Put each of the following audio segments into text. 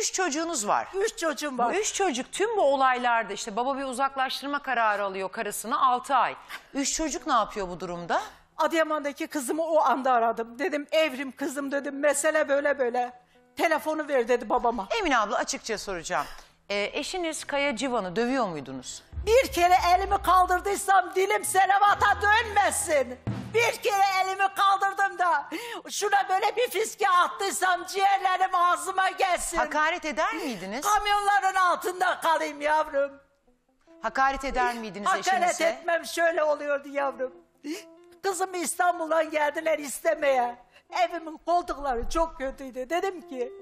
üç çocuğunuz var. Üç çocuğum var. Bu üç çocuk tüm bu olaylarda işte baba bir uzaklaştırma kararı alıyor karısını altı ay. Üç çocuk ne yapıyor bu durumda? Adıyaman'daki kızımı o anda aradım. Dedim evrim kızım dedim mesele böyle böyle. Telefonu ver dedi babama. Emine abla açıkça soracağım. Ee, eşiniz Kaya Civan'ı dövüyor muydunuz? Bir kere elimi kaldırdıysam dilim selamata dönmesin. Bir kere elimi kaldırdım da şuna böyle bir fiske attıysam ciğerlerim ağzıma gelsin. Hakaret eder miydiniz? Kamyonların altında kalayım yavrum. Hakaret eder miydiniz Hakaret eşinize? etmem şöyle oluyordu yavrum. Kızım İstanbul'dan geldiler istemeye. Evimin koltukları çok kötüydü. Dedim ki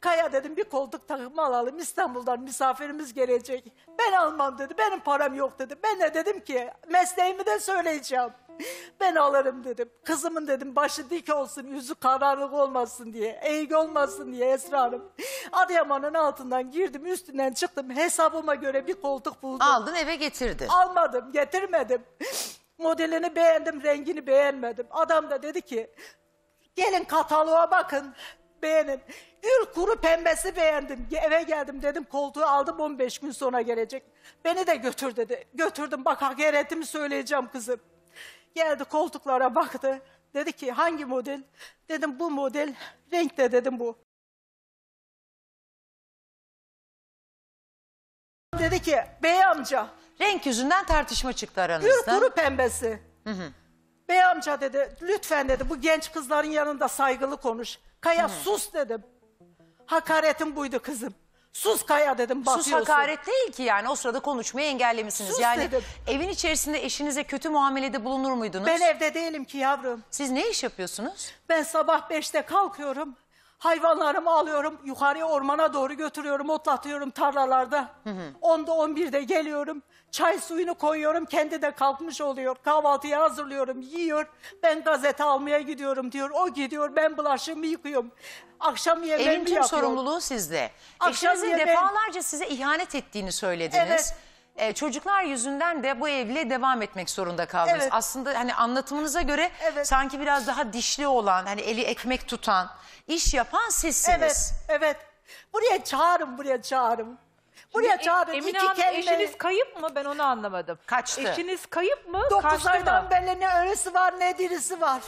Kaya dedim bir koltuk takımı alalım İstanbul'dan misafirimiz gelecek. Ben almam dedi benim param yok dedi. Ben de dedim ki mesleğimi de söyleyeceğim. ben alırım dedim. Kızımın dedim başı dik olsun, yüzü kararlık olmasın diye, eğik olmasın diye Esra Hanım. Adıyaman'ın altından girdim, üstünden çıktım. Hesabıma göre bir koltuk buldum. Aldın eve getirdin. Almadım, getirmedim. Modelini beğendim, rengini beğenmedim. Adam da dedi ki, gelin kataloğa bakın, beğenin. Gül kuru pembesi beğendim. Eve geldim dedim koltuğu aldım 15 gün sonra gelecek. Beni de götür dedi. Götürdüm bak hakaretimi söyleyeceğim kızım. Geldi koltuklara baktı. Dedi ki hangi model? Dedim bu model. Renk de dedim bu. Dedi ki bey amca. Renk yüzünden tartışma çıktı aranızda. kuru pembesi. Hı hı. Bey amca dedi lütfen dedi bu genç kızların yanında saygılı konuş. Kaya sus dedim. Hakaretim buydu kızım. Sus Kaya dedim Sus hakaret değil ki yani o sırada konuşmayı engellemişsiniz. Sus yani dedim. evin içerisinde eşinize kötü muamelede bulunur muydunuz? Ben evde değilim ki yavrum. Siz ne iş yapıyorsunuz? Ben sabah beşte kalkıyorum. Hayvanlarımı alıyorum. Yukarıya ormana doğru götürüyorum. Otlatıyorum tarlalarda. Onda on birde geliyorum. Çay suyunu koyuyorum kendi de kalkmış oluyor. Kahvaltıyı hazırlıyorum yiyor. Ben gazete almaya gidiyorum diyor. O gidiyor ben bulaşığımı yıkıyorum. Akşam yemeğimi Evin tüm sorumluluğu sizde. Akşam Eşinizin yemeğim- defalarca size ihanet ettiğini söylediniz. Evet. Ee, çocuklar yüzünden de bu evliliğe devam etmek zorunda kaldınız. Evet. Aslında hani anlatımınıza göre Evet. sanki biraz daha dişli olan, hani eli ekmek tutan, iş yapan sizsiniz. Evet, evet. Buraya çağırın, buraya çağırın. Buraya çağırın e- Emine iki Hanım kelime. eşiniz kayıp mı? Ben onu anlamadım. Kaçtı. Eşiniz kayıp mı? Dokuz Kaçtı mı? beri ne ölesi var ne dirisi var.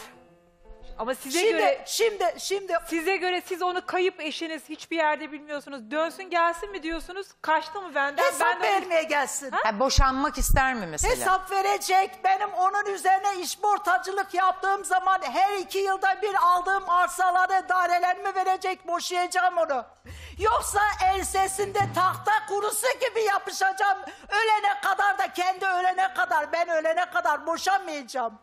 Ama size şimdi, göre şimdi şimdi size göre siz onu kayıp eşiniz hiçbir yerde bilmiyorsunuz. Dönsün gelsin mi diyorsunuz? Kaçtı mı benden? Hesap ben vermeye onu... gelsin. Ha? Yani boşanmak ister mi mesela? Hesap verecek. Benim onun üzerine işportacılık yaptığım zaman her iki yılda bir aldığım arsaları dairelerimi verecek. Boşayacağım onu. Yoksa ensesinde tahta kurusu gibi yapışacağım. Ölene kadar da kendi ölene kadar ben ölene kadar boşanmayacağım.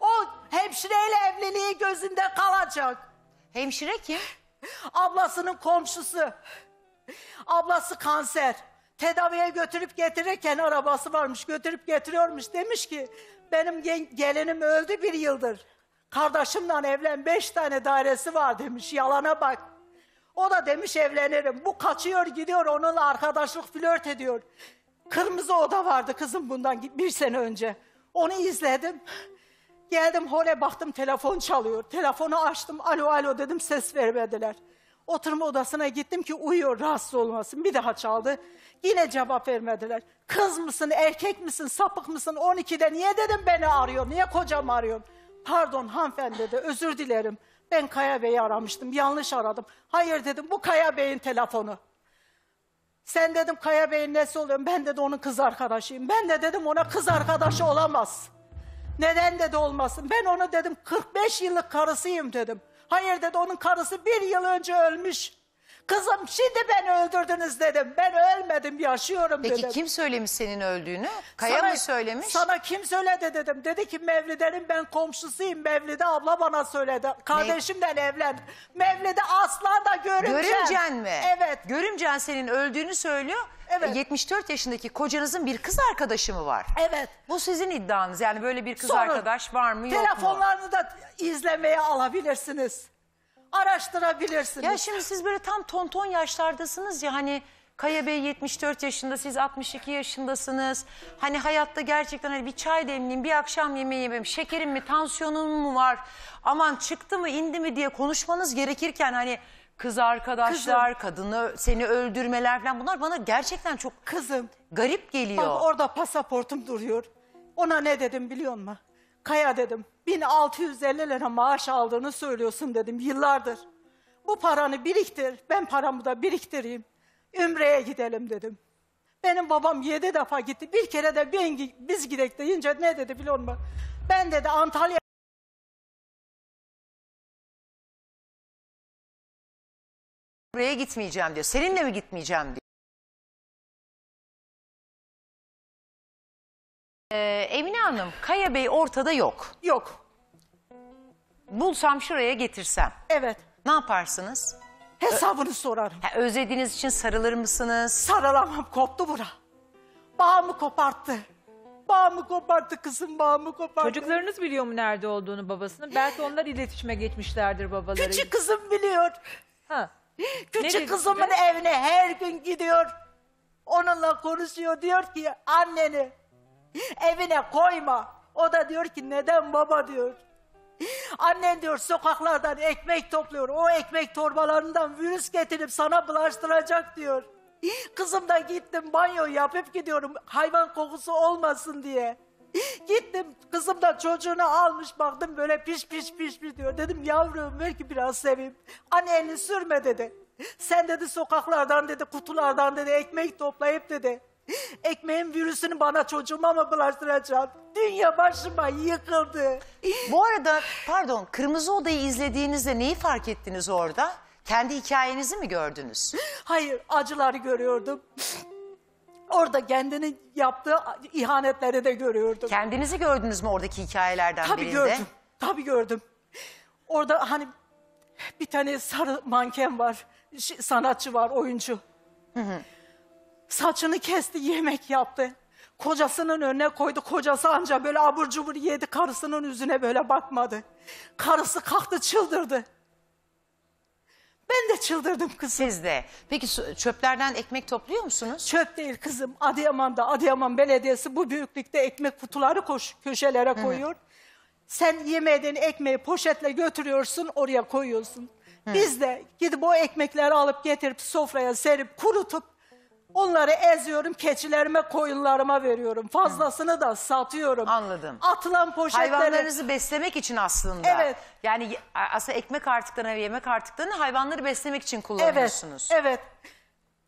O hemşireyle evliliği gözünde kalacak. Hemşire kim? Ablasının komşusu. Ablası kanser. Tedaviye götürüp getirirken arabası varmış götürüp getiriyormuş. Demiş ki benim gelinim öldü bir yıldır. Kardeşimle evlen beş tane dairesi var demiş yalana bak. O da demiş evlenirim. Bu kaçıyor gidiyor onunla arkadaşlık flört ediyor. Kırmızı oda vardı kızım bundan bir sene önce. Onu izledim. Geldim hole baktım telefon çalıyor. Telefonu açtım alo alo dedim ses vermediler. Oturma odasına gittim ki uyuyor rahatsız olmasın. Bir daha çaldı. Yine cevap vermediler. Kız mısın, erkek misin, sapık mısın 12'de niye dedim beni arıyor, niye kocam arıyor? Pardon hanımefendi dedi özür dilerim. Ben Kaya Bey'i aramıştım yanlış aradım. Hayır dedim bu Kaya Bey'in telefonu. Sen dedim Kaya Bey'in nesi oluyor ben dedi onun kız arkadaşıyım. Ben de dedim ona kız arkadaşı olamaz. Neden dedi olmasın? Ben ona dedim 45 yıllık karısıyım dedim. Hayır dedi onun karısı bir yıl önce ölmüş. Kızım şimdi beni öldürdünüz dedim. Ben ölmedim yaşıyorum Peki dedim. kim söylemiş senin öldüğünü? Kaya Sana- mı söylemiş? Sana kim söyledi dedim. Dedi ki Mevlide'nin ben komşusuyum. Mevlide abla bana söyledi. Kardeşimden evlendim. Mevlide aslan da görümcen. Görümcen mi? Evet. Görümcen senin öldüğünü söylüyor. Evet. 74 e, yaşındaki kocanızın bir kız arkadaşı mı var? Evet. Bu sizin iddianız yani böyle bir kız Sorun. arkadaş var mı yok mu? Telefonlarını da izlemeye alabilirsiniz araştırabilirsiniz. Ya şimdi siz böyle tam tonton yaşlardasınız ya hani Kaya Bey 74 yaşında siz 62 yaşındasınız. Hani hayatta gerçekten hani bir çay demleyeyim bir akşam yemeği yemem şekerim mi tansiyonum mu var aman çıktı mı indi mi diye konuşmanız gerekirken hani kız arkadaşlar kadını seni öldürmeler falan bunlar bana gerçekten çok Kızım garip geliyor. bak orada pasaportum duruyor. Ona ne dedim biliyor musun? Kaya dedim 1650 lira maaş aldığını söylüyorsun dedim yıllardır. Bu paranı biriktir ben paramı da biriktireyim. Ümre'ye gidelim dedim. Benim babam yedi defa gitti. Bir kere de ben, biz gidek deyince ne dedi biliyor musun? Ben dedi Antalya Buraya gitmeyeceğim diyor. Seninle mi gitmeyeceğim diyor. Ee, Emine Hanım, Kaya Bey ortada yok. Yok. Bulsam şuraya getirsem. Evet. Ne yaparsınız? Hesabını sorarım. Ha, özlediğiniz için sarılır mısınız? Saralamam koptu bura. Bağımı koparttı. Bağımı koparttı kızım bağımı koparttı. Çocuklarınız biliyor mu nerede olduğunu babasının? Belki onlar iletişime geçmişlerdir babaları. Küçük kızım biliyor. Ha. Küçük Neresi kızımın evine her gün gidiyor. Onunla konuşuyor diyor ki anneni Evine koyma. O da diyor ki neden baba diyor. Annen diyor sokaklardan ekmek topluyor. O ekmek torbalarından virüs getirip sana bulaştıracak diyor. Kızım da gittim banyo yapıp gidiyorum hayvan kokusu olmasın diye. Gittim kızım da çocuğunu almış baktım böyle piş piş piş piş diyor. Dedim yavrum ver ki biraz seveyim. Anne elini sürme dedi. Sen dedi sokaklardan dedi kutulardan dedi ekmek toplayıp dedi. Ekmeğin virüsünü bana çocuğuma mı bulaştıracaksın? Dünya başıma yıkıldı. Bu arada pardon Kırmızı Oda'yı izlediğinizde neyi fark ettiniz orada? Kendi hikayenizi mi gördünüz? Hayır, acıları görüyordum. Orada kendini yaptığı ihanetleri de görüyordum. Kendinizi gördünüz mü oradaki hikayelerden Tabii birinde? gördüm, tabii gördüm. Orada hani bir tane sarı manken var, sanatçı var, oyuncu. Hı hı. Saçını kesti, yemek yaptı. Kocasının önüne koydu. Kocası anca böyle abur cubur yedi. Karısının yüzüne böyle bakmadı. Karısı kalktı çıldırdı. Ben de çıldırdım kızım. Siz de. Peki çöplerden ekmek topluyor musunuz? Çöp değil kızım. Adıyaman'da Adıyaman Belediyesi bu büyüklükte ekmek kutuları koş, köşelere koyuyor. Sen yemeğin ekmeği poşetle götürüyorsun oraya koyuyorsun. Biz de gidip o ekmekleri alıp getirip sofraya serip kurutup Onları eziyorum, keçilerime, koyunlarıma veriyorum. Fazlasını da satıyorum. Anladım. Atılan poşetleri... Hayvanlarınızı beslemek için aslında. Evet. Yani aslında ekmek artıklarını ve yemek artıklarını hayvanları beslemek için kullanıyorsunuz. Evet, evet.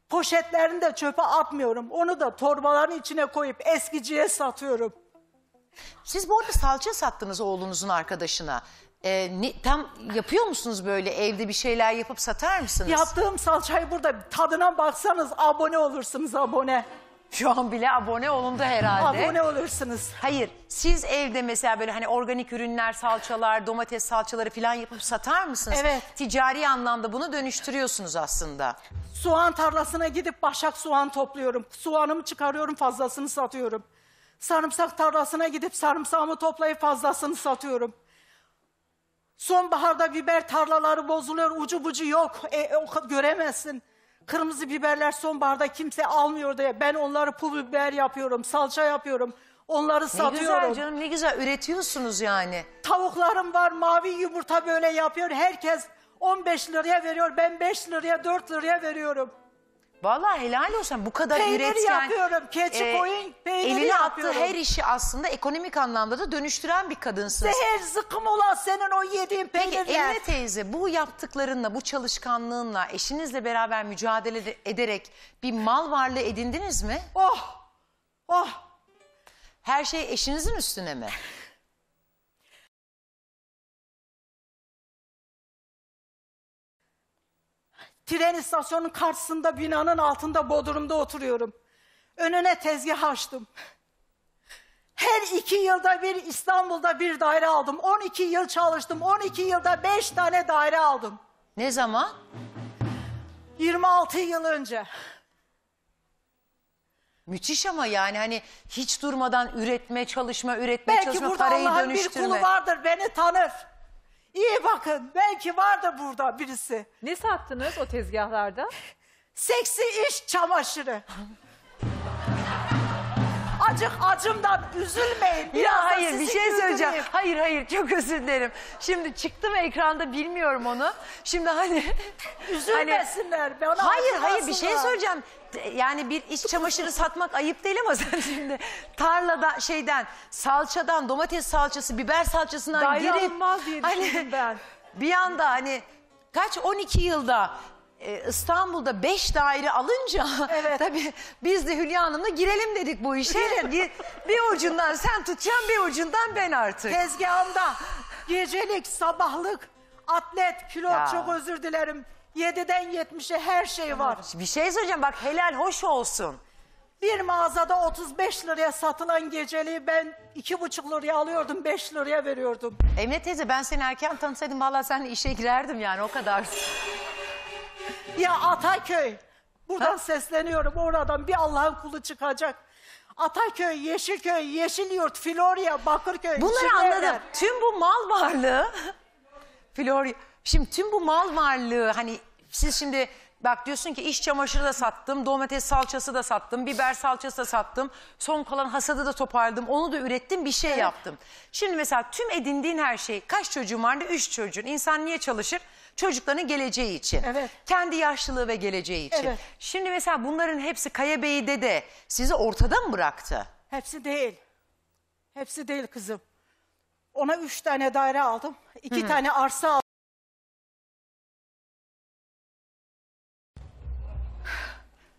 Poşetlerini de çöpe atmıyorum. Onu da torbaların içine koyup eskiciye satıyorum. Siz bu arada salça sattınız oğlunuzun arkadaşına. Ee, ne, tam yapıyor musunuz böyle evde bir şeyler yapıp satar mısınız? Yaptığım salçayı burada tadına baksanız abone olursunuz abone. Şu an bile abone olundu herhalde. Abone olursunuz. Hayır siz evde mesela böyle hani organik ürünler salçalar domates salçaları falan yapıp satar mısınız? Evet. Ticari anlamda bunu dönüştürüyorsunuz aslında. Soğan tarlasına gidip başak soğan topluyorum. Soğanımı çıkarıyorum fazlasını satıyorum. Sarımsak tarlasına gidip sarımsağımı toplayıp fazlasını satıyorum. Sonbaharda biber tarlaları bozuluyor, ucu bucu yok. E, o göremezsin. Kırmızı biberler sonbaharda kimse almıyor diye ben onları pul biber yapıyorum, salça yapıyorum. Onları ne satıyorum. Ne güzel canım ne güzel üretiyorsunuz yani. Tavuklarım var mavi yumurta böyle yapıyor. Herkes 15 liraya veriyor. Ben 5 liraya 4 liraya veriyorum. Vallahi helal olsun bu kadar Peynir üretken. yapıyorum, keçi e, koyun yapıyorum. Eline yapıyorum. attığı her işi aslında ekonomik anlamda da dönüştüren bir kadınsınız. Zehir zıkkım olan senin o yediğin peynirler. Peki Emine teyze bu yaptıklarınla, bu çalışkanlığınla, eşinizle beraber mücadele ederek bir mal varlığı edindiniz mi? Oh, oh. Her şey eşinizin üstüne mi? Tren istasyonunun karşısında binanın altında Bodrum'da oturuyorum. Önüne tezgah açtım. Her iki yılda bir İstanbul'da bir daire aldım. 12 yıl çalıştım. 12 yılda beş tane daire aldım. Ne zaman? 26 yıl önce. Müthiş ama yani hani hiç durmadan üretme, çalışma, üretme, Belki çalışma, burada parayı Allah'ın bir kulu vardır beni tanır. İyi bakın belki var da burada birisi. Ne sattınız o tezgahlarda? Seksi iş çamaşırı. Birazcık acımdan üzülmeyin. Biraz ya hayır bir şey söyleyeceğim. Güldüreyim. Hayır hayır çok özür dilerim. Şimdi çıktım mı ekranda bilmiyorum onu. Şimdi hani... Üzülmesinler. Hani, hayır hayır bir şey söyleyeceğim. Yani bir iç çamaşırı satmak ayıp değil ama sen şimdi tarlada şeyden salçadan domates salçası biber salçasından Daire girip... Daire diye hani, ben. Bir anda hani kaç 12 yılda e, İstanbul'da beş daire alınca evet. tabii biz de Hülya Hanım'la girelim dedik bu işe. bir, ucundan sen tutacaksın bir ucundan ben artık. Tezgahımda gecelik sabahlık atlet kilo ya. çok özür dilerim. yediden yetmişe her şey var. Bir şey söyleyeceğim bak helal hoş olsun. Bir mağazada 35 liraya satılan geceliği ben iki buçuk liraya alıyordum beş liraya veriyordum. Emine teyze ben seni erken tanısaydım valla sen işe girerdim yani o kadar. Ya Ataköy, buradan sesleniyorum. Oradan bir Allah'ın kulu çıkacak. Ataköy, Yeşilköy, Yeşilyurt, Florya, Bakırköy. Bunları Çimenler. anladım. Tüm bu mal varlığı Florya. Şimdi tüm bu mal varlığı hani siz şimdi bak diyorsun ki iş çamaşırı da sattım, domates salçası da sattım, biber salçası da sattım. Son kalan hasadı da toparladım. Onu da ürettim, bir şey yaptım. Şimdi mesela tüm edindiğin her şey kaç çocuğun vardı? Üç çocuğun. İnsan niye çalışır? Çocukların geleceği için. Evet. Kendi yaşlılığı ve geleceği için. Evet. Şimdi mesela bunların hepsi Kaya Bey'de de sizi ortada mı bıraktı? Hepsi değil. Hepsi değil kızım. Ona üç tane daire aldım. iki Hı -hı. tane arsa aldım.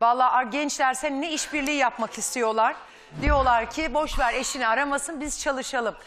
Vallahi gençler seninle işbirliği yapmak istiyorlar. Diyorlar ki boş ver eşini aramasın biz çalışalım.